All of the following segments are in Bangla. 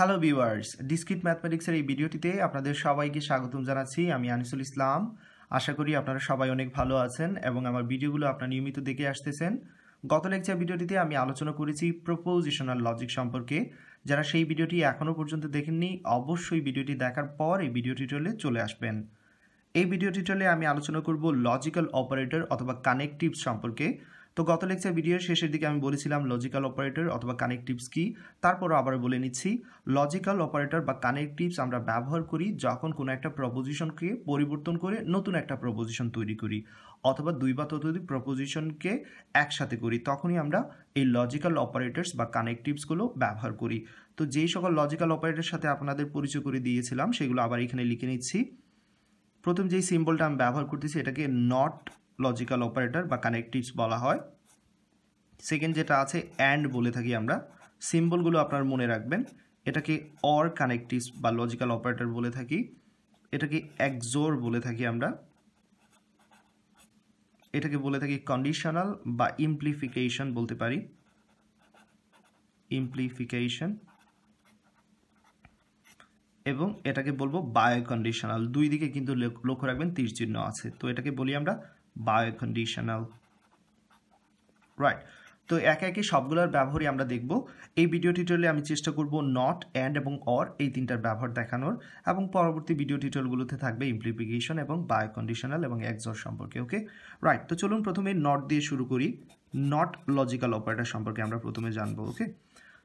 হ্যালো ভিউয়ার্স ডিসক্রিট ম্যাথমেটিক্সের এই ভিডিওটিতে আপনাদের সবাইকে স্বাগতম জানাচ্ছি আমি আনিসুল ইসলাম আশা করি আপনারা সবাই অনেক ভালো আছেন এবং আমার ভিডিওগুলো আপনারা নিয়মিত দেখে আসতেছেন গত লেকচার ভিডিওটিতে আমি আলোচনা করেছি প্রপোজিশনাল লজিক সম্পর্কে যারা সেই ভিডিওটি এখনও পর্যন্ত দেখেননি অবশ্যই ভিডিওটি দেখার পর এই ভিডিও টিউটোরিয়ালে চলে আসবেন এই ভিডিও টিউটোরিয়ালে আমি আলোচনা করব লজিক্যাল অপারেটর অথবা কানেকটিভ সম্পর্কে তো গত লেকচার ভিডিওর শেষের দিকে আমি বলেছিলাম লজিক্যাল অপারেটর অথবা কানেকটিভস কি তারপর আবার বলে নিচ্ছি লজিক্যাল অপারেটর বা কানেকটিভস আমরা ব্যবহার করি যখন কোনো একটা প্রপোজিশনকে পরিবর্তন করে নতুন একটা প্রপোজিশন তৈরি করি অথবা দুই বা ততোধিক প্রপোজিশনকে একসাথে করি তখনই আমরা এই লজিক্যাল অপারেটরস বা কানেকটিভসগুলো ব্যবহার করি তো যেই সকল লজিক্যাল অপারেটর সাথে আপনাদের পরিচয় করে দিয়েছিলাম সেগুলো আবার এখানে লিখে নিচ্ছি প্রথম যেই সিম্বলটা আমি ব্যবহার করতেছি এটাকে নট লজিক্যাল অপারেটর বা কানেকটিভস বলা হয় সেকেন্ড যেটা আছে অ্যান্ড বলে থাকি আমরা সিম্বলগুলো আপনার মনে রাখবেন এটাকে অর কানেকটিভস বা লজিক্যাল অপারেটর বলে থাকি এটাকে একজোর বলে থাকি আমরা এটাকে বলে থাকি কন্ডিশনাল বা ইমপ্লিফিকেশন বলতে পারি ইমপ্লিফিকেশন এবং এটাকে বলবো বায়ো কন্ডিশনাল দুই দিকে কিন্তু লক্ষ্য রাখবেন তীর চিহ্ন আছে তো এটাকে বলি আমরা বায়োকন্ডিশনাল রাইট তো একে একে সবগুলোর ব্যবহারই আমরা দেখব এই ভিডিও টিউটোরিয়ালে আমি চেষ্টা করব নট অ্যান্ড এবং অর এই তিনটার ব্যবহার দেখানোর এবং পরবর্তী ভিডিও টিউটোরিয়ালগুলোতে থাকবে ইমপ্লিফিকেশন এবং বায়োকন্ডিশনাল এবং এক্সর সম্পর্কে ওকে রাইট তো চলুন প্রথমে নট দিয়ে শুরু করি নট লজিক্যাল অপারেটার সম্পর্কে আমরা প্রথমে জানবো ওকে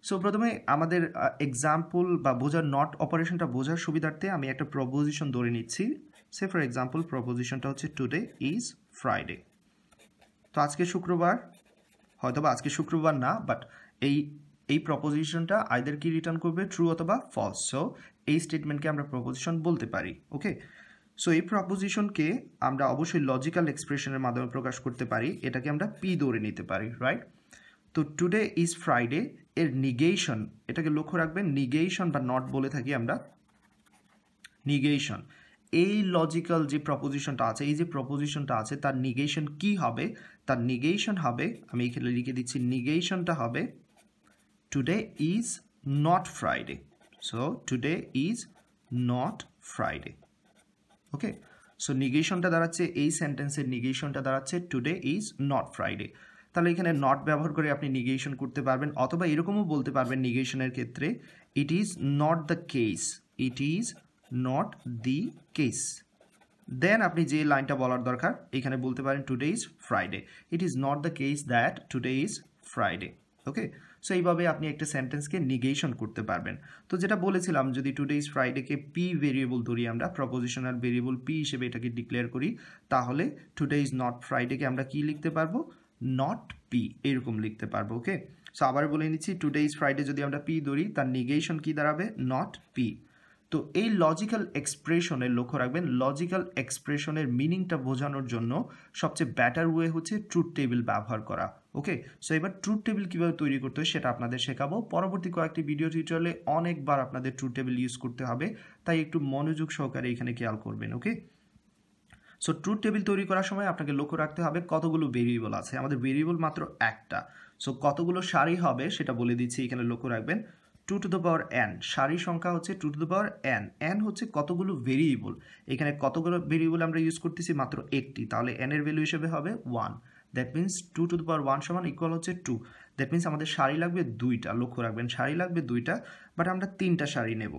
সো প্রথমে আমাদের এক্সাম্পল বা বোঝার নট অপারেশনটা বোঝার সুবিধার্থে আমি একটা প্রপোজিশন ধরে নিচ্ছি সে ফর এক্সাম্পল প্রপোজিশনটা হচ্ছে টুডে ইজ ফ্রাইডে তো আজকে শুক্রবার হয়তো বা আজকে শুক্রবার না বাট এই এই প্রপোজিশনটা আইদার কি রিটার্ন করবে ট্রু অথবা ফলস সো এই স্টেটমেন্টকে আমরা প্রপোজিশন বলতে পারি ওকে সো এই প্রপোজিশনকে আমরা অবশ্যই লজিক্যাল এক্সপ্রেশনের মাধ্যমে প্রকাশ করতে পারি এটাকে আমরা পি ধরে নিতে পারি রাইট তো টুডে ইজ ফ্রাইডে এর নিগেশন এটাকে লক্ষ্য রাখবেন নিগেশন বা নট বলে থাকি আমরা নিগেশন এই লজিক্যাল যে প্রপোজিশনটা আছে এই যে প্রপোজিশনটা আছে তার নিগেশন কি হবে তার নিগেশন হবে আমি এখানে লিখে দিচ্ছি নিগেশনটা হবে today is not Friday so today is not Friday okay so নিগেশনটা দাঁড়াচ্ছে এই সেন্টেন্সের নিগেশনটা দাঁড়াচ্ছে টুডে ইজ নট ফ্রাইডে তাহলে এখানে নট ব্যবহার করে আপনি নিগেশন করতে পারবেন অথবা এরকমও বলতে পারবেন নিগেশনের ক্ষেত্রে it is not the case it is not the case then আপনি যে লাইনটা বলার দরকার এখানে বলতে পারেন today is Friday it is not the case that today is Friday okay so এইভাবে আপনি একটা সেন্টেন্সকে নিগেশন করতে পারবেন তো যেটা বলেছিলাম যদি টুডে ইজ ফ্রাইডেকে পি ভেরিয়েবল ধরি আমরা প্রপোজিশনাল ভেরিয়েবল পি হিসেবে এটাকে ডিক্লেয়ার করি তাহলে টুডে ইজ নট ফ্রাইডেকে আমরা কি লিখতে পারবো নট পি এরকম লিখতে পারবো ওকে সো আবার বলে নিচ্ছি টুডে ইজ ফ্রাইডে যদি আমরা পি ধরি তার নিগেশন কি দাঁড়াবে নট পি তো এই লজিক্যাল এক্সপ্রেশনে লক্ষ্য রাখবেন লজিক্যাল এক্সপ্রেশনের মিনিংটা বোঝানোর জন্য সবচেয়ে ব্যাটার ওয়ে হচ্ছে ট্রুথ টেবিল ব্যবহার করা ওকে সো এবার ট্রুথ টেবিল কীভাবে তৈরি করতে হয় সেটা আপনাদের শেখাবো পরবর্তী কয়েকটি ভিডিও টিউটোরিয়ালে অনেকবার আপনাদের ট্রুথ টেবিল ইউজ করতে হবে তাই একটু মনোযোগ সহকারে এখানে খেয়াল করবেন ওকে সো ট্রুথ টেবিল তৈরি করার সময় আপনাকে লক্ষ্য রাখতে হবে কতগুলো ভেরিয়েবল আছে আমাদের ভেরিয়েবল মাত্র একটা সো কতগুলো সারি হবে সেটা বলে দিচ্ছি এখানে লক্ষ্য রাখবেন two to the power n সারি সংখ্যা হচ্ছে two to the power n n হচ্ছে কতগুলো ভেরিয়েবল এখানে কতগুলো ভেরিয়েবল আমরা ইউজ করতেছি মাত্র একটি তাহলে এন এর ভ্যালু হিসেবে হবে one that means two to the power one সমান ইকুয়াল হচ্ছে টু দ্যাট মিন্স আমাদের শাড়ি লাগবে দুইটা লক্ষ্য রাখবেন শাড়ি লাগবে দুইটা বাট আমরা তিনটা শাড়ি নেব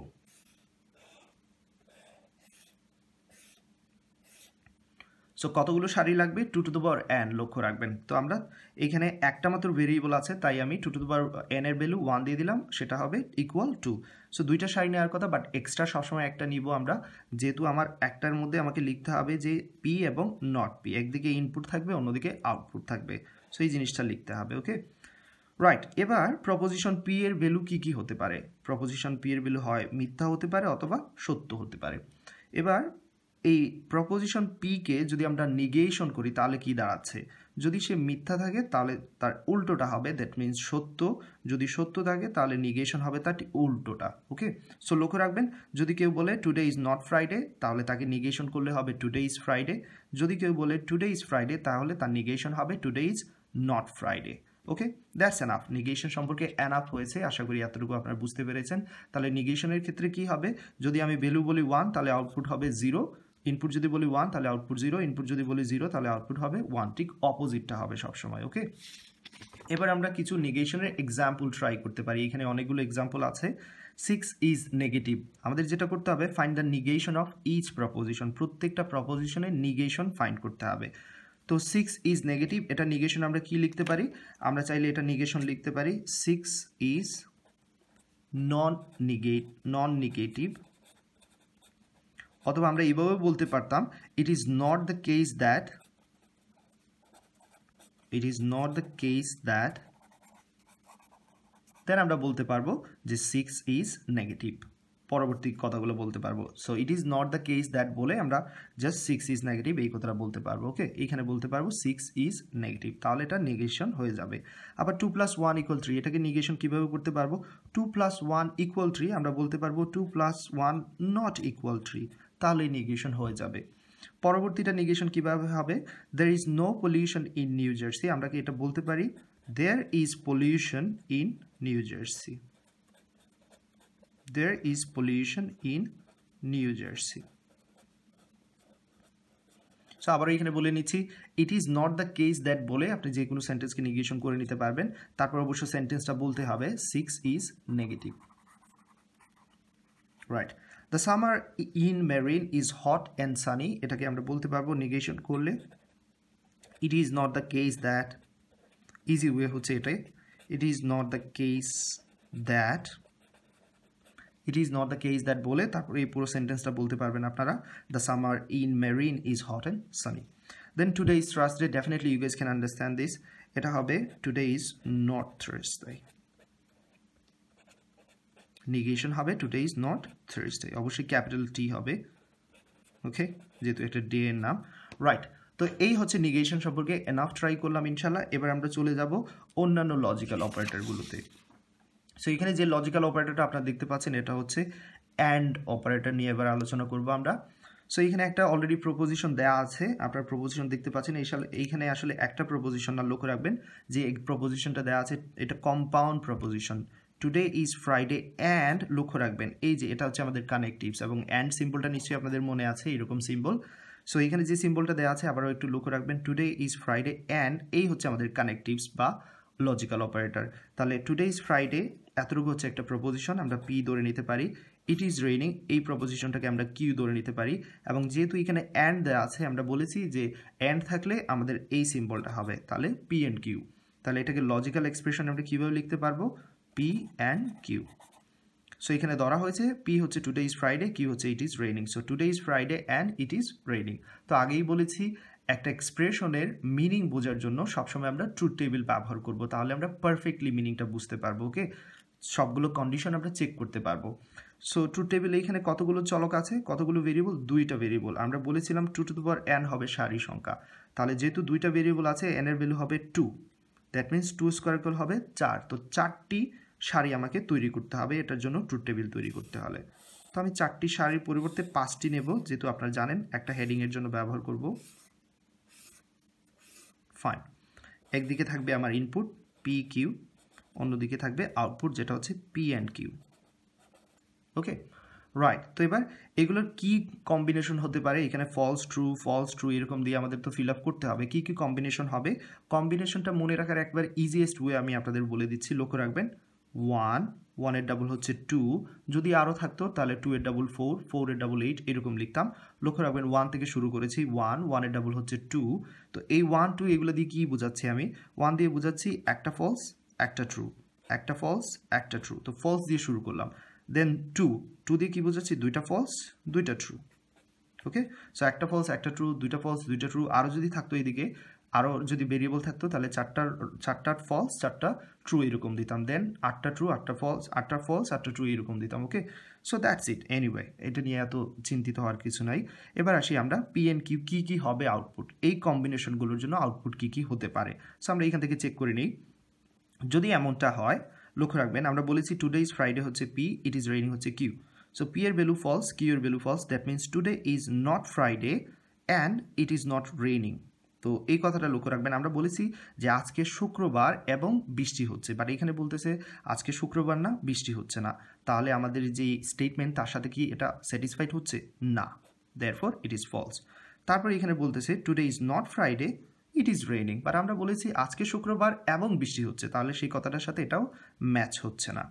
সো কতগুলো শাড়ি লাগবে two to the power n লক্ষ্য রাখবেন তো আমরা এখানে একটা মাত্র ভেরিয়েবল আছে তাই আমি two to the power n এর ভ্যালু ওয়ান দিয়ে দিলাম সেটা হবে ইকুয়াল টু সো দুইটা শাড়ি নেওয়ার কথা বাট এক্সট্রা সবসময় একটা নিব আমরা যেহেতু আমার একটার মধ্যে আমাকে লিখতে হবে যে পি এবং নট পি একদিকে ইনপুট থাকবে অন্যদিকে আউটপুট থাকবে সো এই জিনিসটা লিখতে হবে ওকে রাইট এবার প্রপোজিশন পি এর ভ্যালু কি কি হতে পারে প্রপোজিশন পি এর ভ্যালু হয় মিথ্যা হতে পারে অথবা সত্য হতে পারে এবার এই প্রপোজিশন পিকে যদি আমরা নিগেশন করি তাহলে কি দাঁড়াচ্ছে যদি সে মিথ্যা থাকে তাহলে তার উল্টোটা হবে দ্যাট মিন্স সত্য যদি সত্য থাকে তাহলে নিগেশন হবে তার উল্টোটা ওকে সো লক্ষ্য রাখবেন যদি কেউ বলে টুডে ইজ নট ফ্রাইডে তাহলে তাকে নিগেশন করলে হবে টুডে ইজ ফ্রাইডে যদি কেউ বলে টুডে ইজ ফ্রাইডে তাহলে তার নিগেশন হবে today is not Friday okay that's enough negation সম্পর্কে অ্যানাফ হয়েছে আশা করি এতটুকু আপনারা বুঝতে পেরেছেন তাহলে নিগেশনের ক্ষেত্রে কি হবে যদি আমি ভ্যালু বলি ওয়ান তাহলে আউটপুট হবে জিরো ইনপুট যদি বলি ওয়ান তাহলে আউটপুট জিরো ইনপুট যদি বলি জিরো তাহলে আউটপুট হবে ওয়ান ঠিক অপোজিটটা হবে সবসময় ওকে এবার আমরা কিছু নেগেশনের এক্সাম্পল ট্রাই করতে পারি এখানে অনেকগুলো এক্সাম্পল আছে সিক্স ইজ নেগেটিভ আমাদের যেটা করতে হবে find the negation of each proposition প্রত্যেকটা প্রপোজিশনের নিগেশন ফাইন্ড করতে হবে তো সিক্স ইজ নেগেটিভ এটা নিগেশন আমরা কি লিখতে পারি আমরা চাইলে এটা নিগেশন লিখতে পারি সিক্স ইজ নন নিগে নন নিগেটিভ অথবা আমরা এইভাবে বলতে পারতাম it is not the case that it is not the case that then আমরা বলতে পারবো যে সিক্স ইজ নেগেটিভ পরবর্তী কথাগুলো বলতে পারবো so it is not the case that বলে আমরা জাস্ট সিক্স ইজ নেগেটিভ এই কথাটা বলতে পারবো ওকে এখানে বলতে পারবো সিক্স ইজ নেগেটিভ তাহলে এটা নেগেশন হয়ে যাবে আবার two plus one equal three এটাকে নেগেশন কীভাবে করতে পারবো two plus one equal three আমরা বলতে পারবো two plus one not equal three তাহলে নিগেশন হয়ে যাবে পরবর্তীটা নিগেশন কিভাবে হবে there is no pollution in New Jersey আমরা কি এটা বলতে পারি there is pollution in New Jersey there is pollution in New Jersey so আবার এখানে বলে নিচ্ছি it is not the case that বলে আপনি যে কোনো সেন্টেন্সকে নিগেশন করে নিতে পারবেন তারপর অবশ্য সেন্টেন্সটা বলতে হবে six is negative right the summer in marine is hot and sunny এটাকে আমরা বলতে পারবো negation করলে it is not the case that easy way হচ্ছে এটাই it is not the case that it is not the case that বলে তারপর এই পুরো সেন্টেন্সটা বলতে পারবেন আপনারা the summer in marine is hot and sunny then today is thursday definitely you guys can understand this এটা হবে today is not thursday নিগেশন হবে টুডে ইজ নট থার্সডে অবশ্যই ক্যাপিটাল টি হবে ওকে যেহেতু এটা ডে এর নাম রাইট তো এই হচ্ছে নিগেশন সম্পর্কে এনাফ ট্রাই করলাম ইনশাল্লাহ এবার আমরা চলে যাব অন্যান্য লজিক্যাল অপারেটরগুলোতে সো এখানে যে লজিক্যাল অপারেটরটা আপনারা দেখতে পাচ্ছেন এটা হচ্ছে অ্যান্ড অপারেটর নিয়ে এবার আলোচনা করব আমরা সো এখানে একটা অলরেডি প্রপোজিশন দেয়া আছে আপনার প্রপোজিশন দেখতে পাচ্ছেন এইখানে আসলে একটা প্রপোজিশন না লক্ষ্য রাখবেন যে প্রপোজিশনটা দেওয়া আছে এটা compound proposition today is Friday and লক্ষ্য রাখবেন এই যে এটা হচ্ছে আমাদের কানেকটিভস এবং অ্যান্ড সিম্বলটা নিশ্চয়ই আপনাদের মনে আছে এরকম সিম্বল সো এখানে যে সিম্বলটা দেওয়া আছে আবারও একটু লক্ষ্য রাখবেন টুডে ইজ ফ্রাইডে অ্যান্ড এই হচ্ছে আমাদের কানেকটিভস বা লজিক্যাল অপারেটর তাহলে টুডে ইজ ফ্রাইডে এতটুকু হচ্ছে একটা প্রপোজিশন আমরা পি ধরে নিতে পারি ইট ইজ রেইনিং এই প্রপোজিশনটাকে আমরা কিউ ধরে নিতে পারি এবং যেহেতু এখানে অ্যান্ড দেওয়া আছে আমরা বলেছি যে অ্যান্ড থাকলে আমাদের এই সিম্বলটা হবে তাহলে পি অ্যান্ড কিউ তাহলে এটাকে লজিক্যাল এক্সপ্রেশন আমরা কীভাবে লিখতে পারবো পি অ্যান্ড কিউ সো এখানে ধরা হয়েছে পি হচ্ছে টুডে ইজ ফ্রাইডে কিউ হচ্ছে it is raining so today is Friday and it is raining তো আগেই বলেছি একটা এক্সপ্রেশনের মিনিং বোঝার জন্য সবসময় আমরা ট্রুথ টেবিল ব্যবহার করব তাহলে আমরা পারফেক্টলি মিনিংটা বুঝতে পারবো ওকে সবগুলো কন্ডিশন আমরা চেক করতে পারবো সো ট্রুথ টেবিল এখানে কতগুলো চলক আছে কতগুলো ভেরিয়েবল দুইটা ভেরিয়েবল আমরা বলেছিলাম টু টু পাওয়ার এন হবে সারি সংখ্যা তাহলে যেহেতু দুইটা ভেরিয়েবল আছে এন ভ্যালু হবে two that means two square হবে চার তো চারটি শাড়ি আমাকে তৈরি করতে হবে এটার জন্য ট্রুথ টেবিল তৈরি করতে হলে তো আমি চারটি শাড়ির পরিবর্তে পাঁচটি নেব যেহেতু আপনারা জানেন একটা হেডিংয়ের জন্য ব্যবহার করব ফাইন একদিকে থাকবে আমার ইনপুট পি কিউ অন্যদিকে থাকবে আউটপুট যেটা হচ্ছে P and Q okay right তো এবার এগুলোর কি কম্বিনেশন হতে পারে এখানে ফলস ট্রু ফলস ট্রু এরকম দিয়ে আমাদের তো ফিল আপ করতে হবে কি কি কম্বিনেশন হবে কম্বিনেশনটা মনে রাখার একবার ইজিয়েস্ট ওয়ে আমি আপনাদের বলে দিচ্ছি লক্ষ্য রাখবেন ওয়ান ওয়ানের ডাবল হচ্ছে টু যদি আরও থাকতো তাহলে টু এর ডাবল ফোর ফোর এর ডাবল এইট এরকম লিখতাম লক্ষ্য রাখবেন ওয়ান থেকে শুরু করেছি ওয়ান ওয়ানের ডাবল হচ্ছে টু তো এই ওয়ান টু এগুলো দিয়ে কী বোঝাচ্ছি আমি ওয়ান দিয়ে বোঝাচ্ছি একটা ফলস একটা ট্রু একটা ফলস একটা ট্রু তো ফলস দিয়ে শুরু করলাম দেন টু টু দিয়ে কী বোঝাচ্ছি দুইটা ফলস দুইটা ট্রু ওকে সো একটা ফলস একটা ট্রু দুইটা ফলস দুইটা ট্রু আরও যদি থাকতো এদিকে আরও যদি ভেরিয়েবল থাকতো তাহলে চারটার চারটার ফলস চারটা ট্রু এরকম দিতাম দেন আটটা ট্রু আটটা ফলস আটটা ফলস আটটা ট্রু এরকম দিতাম okay so that's it anyway এটা নিয়ে এত চিন্তিত হওয়ার কিছু নাই এবার আসি আমরা পিএন কিউ কী কী হবে আউটপুট এই কম্বিনেশনগুলোর জন্য আউটপুট কী কী হতে পারে সো আমরা এখান থেকে চেক করে নিই যদি এমনটা হয় লক্ষ্য রাখবেন আমরা বলেছি টুডে ইজ ফ্রাইডে হচ্ছে পি ইট ইজ রেইনিং হচ্ছে কিউ সো পি এর ভ্যালু ফলস কিউ এর value false that means today is not Friday and it is not raining তো এই কথাটা লক্ষ্য রাখবেন আমরা বলেছি যে আজকে শুক্রবার এবং বৃষ্টি হচ্ছে বাট এখানে বলতেছে আজকে শুক্রবার না বৃষ্টি হচ্ছে না তাহলে আমাদের যে স্টেটমেন্ট তার সাথে কি এটা স্যাটিসফাইড হচ্ছে না দেয়ারফর ইট ইজ ফলস তারপর এখানে বলতেছে today is not Friday it is raining but আমরা বলেছি আজকে শুক্রবার এবং বৃষ্টি হচ্ছে তাহলে সেই কথাটার সাথে এটাও ম্যাচ হচ্ছে না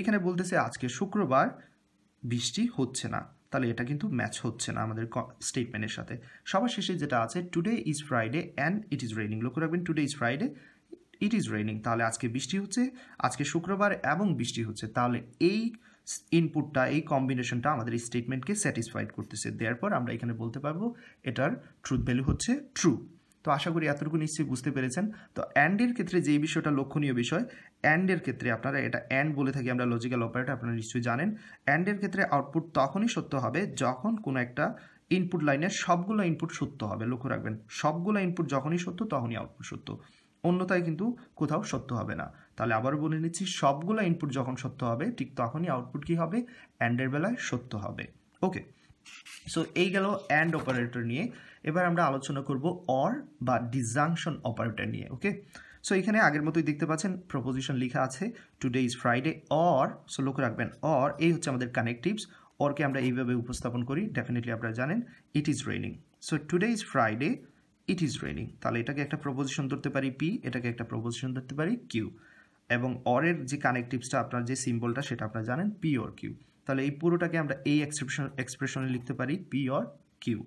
এখানে বলতেছে আজকে শুক্রবার বৃষ্টি হচ্ছে না তাহলে এটা কিন্তু ম্যাচ হচ্ছে না আমাদের স্টেটমেন্টের সাথে সবার শেষে যেটা আছে today is Friday and it is raining লক্ষ্য রাখবেন today is Friday it is raining তাহলে আজকে বৃষ্টি হচ্ছে আজকে শুক্রবার এবং বৃষ্টি হচ্ছে তাহলে এই ইনপুটটা এই কম্বিনেশনটা আমাদের এই স্টেটমেন্টকে স্যাটিসফাইড করতেছে দেওয়ার পর আমরা এখানে বলতে পারবো এটার ট্রুথ ভ্যালু হচ্ছে ট্রু তো আশা করি এতটুকু নিশ্চয়ই বুঝতে পেরেছেন তো অ্যান্ডের ক্ষেত্রে যেই বিষয়টা লক্ষণীয় বিষয় অ্যান্ডের ক্ষেত্রে আপনারা এটা অ্যান্ড বলে থাকি আমরা লজিক্যাল অপারেটর আপনারা নিশ্চয়ই জানেন অ্যান্ডের ক্ষেত্রে আউটপুট তখনই সত্য হবে যখন কোনো একটা ইনপুট লাইনের সবগুলো ইনপুট সত্য হবে লক্ষ্য রাখবেন সবগুলো ইনপুট যখনই সত্য তখনই আউটপুট সত্য অন্যতায় কিন্তু কোথাও সত্য হবে না তাহলে আবার বলে নিচ্ছি সবগুলো ইনপুট যখন সত্য হবে ঠিক তখনই আউটপুট কী হবে অ্যান্ডের বেলায় সত্য হবে ওকে সো এই গেল অ্যান্ড অপারেটর নিয়ে এবার আমরা আলোচনা করব অর বা ডিজাংশন অপারেটর নিয়ে ওকে সো এখানে আগের মতোই দেখতে পাচ্ছেন প্রপোজিশন লেখা আছে today is Friday or so লক্ষ্য রাখবেন অর এই হচ্ছে আমাদের কানেকটিভস অরকে আমরা এইভাবে উপস্থাপন করি ডেফিনেটলি আপনারা জানেন it is raining so today is Friday it is raining তাহলে এটাকে একটা প্রপোজিশন ধরতে পারি পি এটাকে একটা প্রপোজিশন ধরতে পারি কিউ এবং অরের যে কানেকটিভসটা আপনার যে সিম্বলটা সেটা আপনারা জানেন পি অর কিউ তাহলে এই পুরোটাকে আমরা এই এক্সপ্রেশন এক্সপ্রেশনে লিখতে পারি পি অর কিউ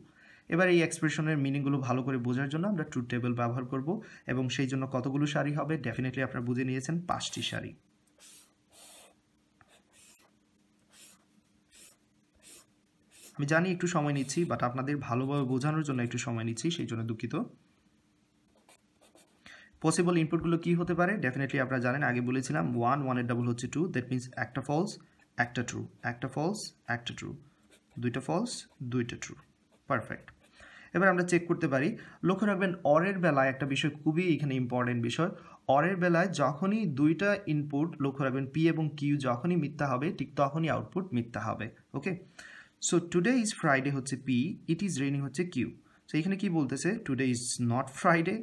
এবার এই এক্সপ্রেশনের মিনিংগুলো ভালো করে বোঝার জন্য আমরা ট্রুথ টেবিল ব্যবহার করব এবং সেই জন্য কতগুলো শাড়ি হবে ডেফিনেটলি আপনারা বুঝে নিয়েছেন পাঁচটি শাড়ি আমি জানি একটু সময় নিচ্ছি বাট আপনাদের ভালোভাবে বোঝানোর জন্য একটু সময় নিচ্ছি সেই জন্য দুঃখিত পসিবল ইনপুটগুলো কি হতে পারে ডেফিনেটলি আপনারা জানেন আগে বলেছিলাম ওয়ান ওয়ানের ডাবল হচ্ছে টু দ্যাট মিনস একটা ফলস একটা ট্রু একটা ফলস একটা ট্রু দুইটা ফলস দুইটা ট্রু পারফেক্ট এবার আমরা চেক করতে পারি লক্ষ্য রাখবেন অরের বেলায় একটা বিষয় খুবই এখানে ইম্পর্টেন্ট বিষয় অরের বেলায় যখনই দুইটা ইনপুট লক্ষ্য রাখবেন পি এবং কিউ যখনই মিথ্যা হবে ঠিক তখনই আউটপুট মিথ্যা হবে okay so today is Friday হচ্ছে পি ইট ইজ রেনিং হচ্ছে কিউ সো এখানে কি বলতেছে today is not Friday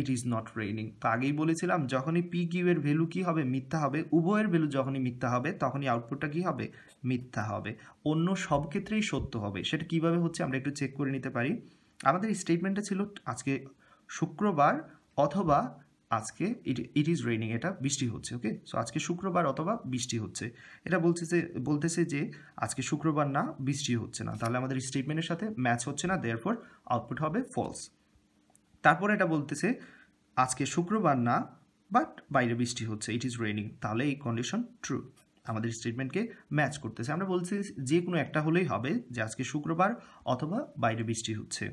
it is not raining তো আগেই বলেছিলাম যখনই পি কিউ এর ভ্যালু কী হবে মিথ্যা হবে উভয়ের ভ্যালু যখনই মিথ্যা হবে তখনই আউটপুটটা কী হবে মিথ্যা হবে অন্য সব ক্ষেত্রেই সত্য হবে সেটা কিভাবে হচ্ছে আমরা একটু চেক করে নিতে পারি আমাদের এই স্টেটমেন্টটা ছিল আজকে শুক্রবার অথবা আজকে ইট ইজ রেনিং এটা বৃষ্টি হচ্ছে ওকে সো আজকে শুক্রবার অথবা বৃষ্টি হচ্ছে এটা বলতেছে বলতেছে যে আজকে শুক্রবার না বৃষ্টি হচ্ছে না তাহলে আমাদের স্টেটমেন্টের সাথে ম্যাচ হচ্ছে না দেয়ারফর আউটপুট হবে ফলস তারপর এটা বলতেছে আজকে শুক্রবার না বাট বাইরে বৃষ্টি হচ্ছে ইট ইজ রেনিং তাহলে এই কন্ডিশন ট্রু আমাদের স্টেটমেন্টকে ম্যাচ করতেছে আমরা বলছি যে কোনো একটা হলেই হবে যে আজকে শুক্রবার অথবা বাইরে বৃষ্টি হচ্ছে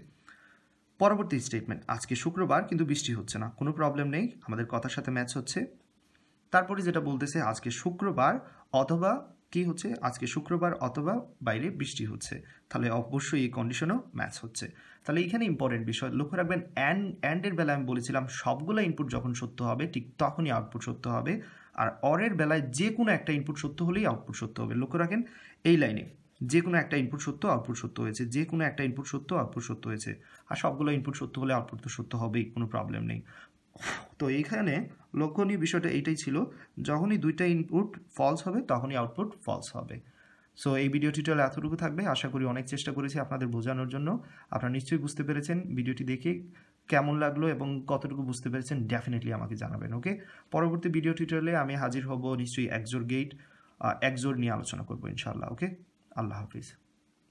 পরবর্তী স্টেটমেন্ট আজকে শুক্রবার কিন্তু বৃষ্টি হচ্ছে না কোনো প্রবলেম নেই আমাদের কথার সাথে ম্যাচ হচ্ছে তারপরে যেটা বলতেছে আজকে শুক্রবার অথবা কি হচ্ছে আজকে শুক্রবার অথবা বাইরে বৃষ্টি হচ্ছে তাহলে অবশ্যই এই কন্ডিশনও ম্যাচ হচ্ছে তাহলে এখানে ইম্পর্টেন্ট বিষয় লক্ষ্য রাখবেন অ্যান্ড অ্যান্ডের বেলায় আমি বলেছিলাম সবগুলো ইনপুট যখন সত্য হবে ঠিক তখনই আউটপুট সত্য হবে আর অরের বেলায় যে কোনো একটা ইনপুট সত্য হলেই আউটপুট সত্য হবে লক্ষ্য রাখেন এই লাইনে যে কোনো একটা ইনপুট সত্য আউটপুট সত্য হয়েছে যে কোনো একটা ইনপুট সত্য আউটপুট সত্য হয়েছে আর সবগুলো ইনপুট সত্য হলে আউটপুট তো সত্য হবেই কোনো প্রবলেম নেই তো এইখানে লক্ষণীয় বিষয়টা এইটাই ছিল যখনই দুইটা ইনপুট ফলস হবে তখনই আউটপুট ফলস হবে সো এই ভিডিও টিউটোরিয়াল এতটুকু থাকবে আশা করি অনেক চেষ্টা করেছি আপনাদের বোঝানোর জন্য আপনারা নিশ্চয়ই বুঝতে পেরেছেন ভিডিওটি দেখে কেমন লাগলো এবং কতটুকু বুঝতে পেরেছেন ডেফিনেটলি আমাকে জানাবেন ওকে পরবর্তী ভিডিও টিউটোরিয়ালে আমি হাজির হব নিশ্চয়ই একজোর গেট একজোর নিয়ে আলোচনা করবো ইনশাল্লাহ ওকে अल्लाह हाफिज़